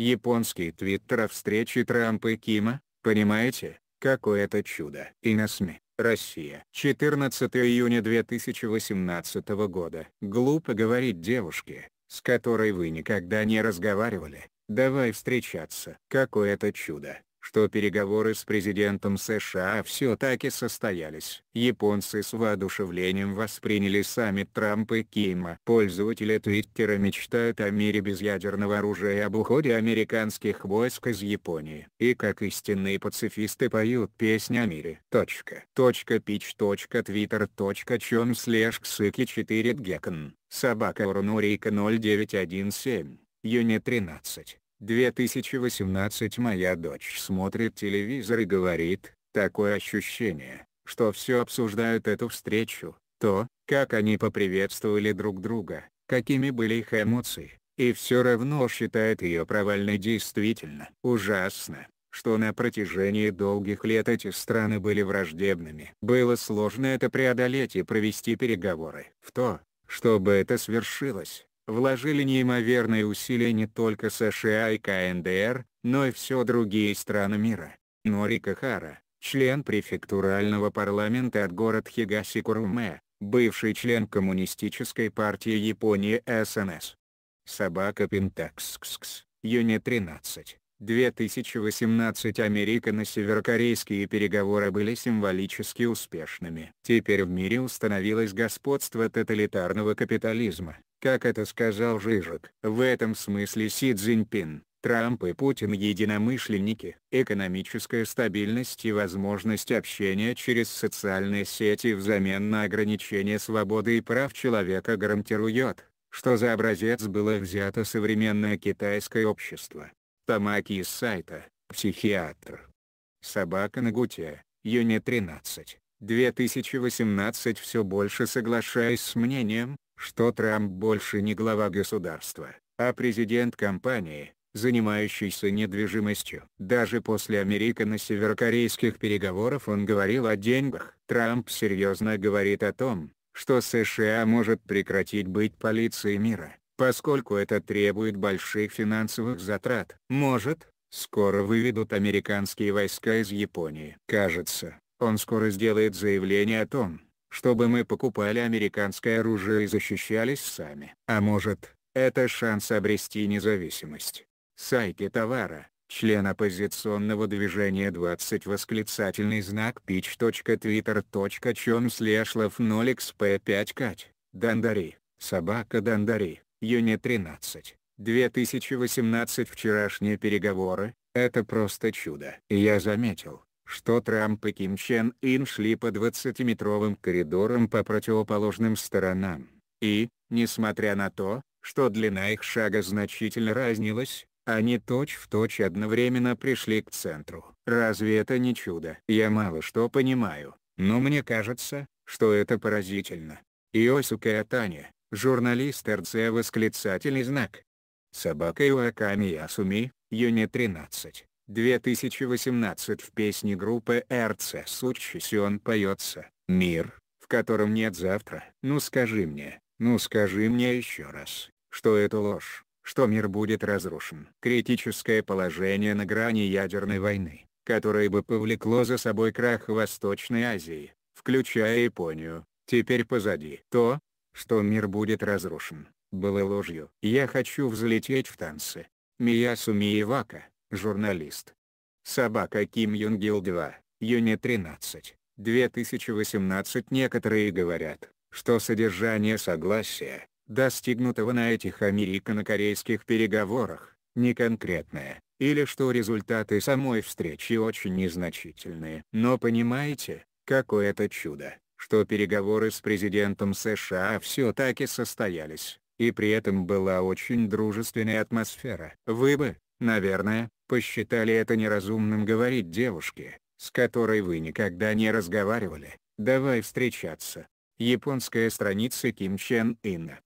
Японский твиттер о встрече Трампа и Кима, понимаете, какое это чудо. И на СМИ. Россия. 14 июня 2018 года. Глупо говорить девушке, с которой вы никогда не разговаривали, давай встречаться. Какое это чудо что переговоры с президентом США все-таки состоялись. Японцы с воодушевлением восприняли саммит Трампа и Кима. Пользователи Твиттера мечтают о мире без ядерного оружия и об уходе американских войск из Японии. И как истинные пацифисты поют песни о мире. Точка. Точка пич. Точка твиттер. Точка чем слежк сыки 4 гекон. Собака Орнурика 0917. Юни 13. 2018 моя дочь смотрит телевизор и говорит, такое ощущение, что все обсуждают эту встречу, то, как они поприветствовали друг друга, какими были их эмоции, и все равно считает ее провальной действительно. Ужасно, что на протяжении долгих лет эти страны были враждебными. Было сложно это преодолеть и провести переговоры. В то, чтобы это свершилось, вложили неимоверные усилия не только США и КНДР, но и все другие страны мира. Нори Кахара, член префектурального парламента от город Хигасикуруме, бывший член Коммунистической партии Японии СНС. Собака Пентакскскс, Юни 13. 2018 Американо-северокорейские переговоры были символически успешными. Теперь в мире установилось господство тоталитарного капитализма. Как это сказал Жижик, в этом смысле Си Цзиньпин, Трамп и Путин единомышленники. Экономическая стабильность и возможность общения через социальные сети взамен на ограничение свободы и прав человека гарантирует, что за образец было взято современное китайское общество. Тамаки из сайта «Психиатр». Собака на гуте, июня 13, 2018 все больше соглашаясь с мнением, что Трамп больше не глава государства, а президент компании, занимающейся недвижимостью. Даже после американо-северокорейских переговоров он говорил о деньгах. Трамп серьезно говорит о том, что США может прекратить быть полицией мира, поскольку это требует больших финансовых затрат. Может, скоро выведут американские войска из Японии. Кажется, он скоро сделает заявление о том, чтобы мы покупали американское оружие и защищались сами. А может, это шанс обрести независимость. Сайки товара, член оппозиционного движения 20 восклицательный знак pitch.twitter.com слешлов 0xp5кать, Дандари, собака Дандари, Юни 13, 2018 вчерашние переговоры, это просто чудо. Я заметил, что Трамп и Ким Чен Ин шли по 20-метровым коридорам по противоположным сторонам. И, несмотря на то, что длина их шага значительно разнилась, они точь-в-точь точь одновременно пришли к центру. Разве это не чудо? Я мало что понимаю, но мне кажется, что это поразительно. Иосу Каятани, журналист РЦ восклицательный знак. Собака Иоаками Ясуми, Юни 13, 2018 в песне группы РЦ «Сучись» он поется «Мир, в котором нет завтра». Ну скажи мне, ну скажи мне еще раз, что это ложь, что мир будет разрушен. Критическое положение на грани ядерной войны, которое бы повлекло за собой крах Восточной Азии, включая Японию, теперь позади. То, что мир будет разрушен, было ложью. Я хочу взлететь в танцы. Миясу Миевака Журналист. Собака Ким Юнгил 2, Юни 13, 2018 Некоторые говорят, что содержание согласия, достигнутого на этих американо-корейских переговорах, не конкретное или что результаты самой встречи очень незначительные. Но понимаете, какое это чудо, что переговоры с президентом США все-таки состоялись, и при этом была очень дружественная атмосфера. Вы бы, Наверное, посчитали это неразумным говорить девушке, с которой вы никогда не разговаривали, давай встречаться. Японская страница Ким Чен Инна.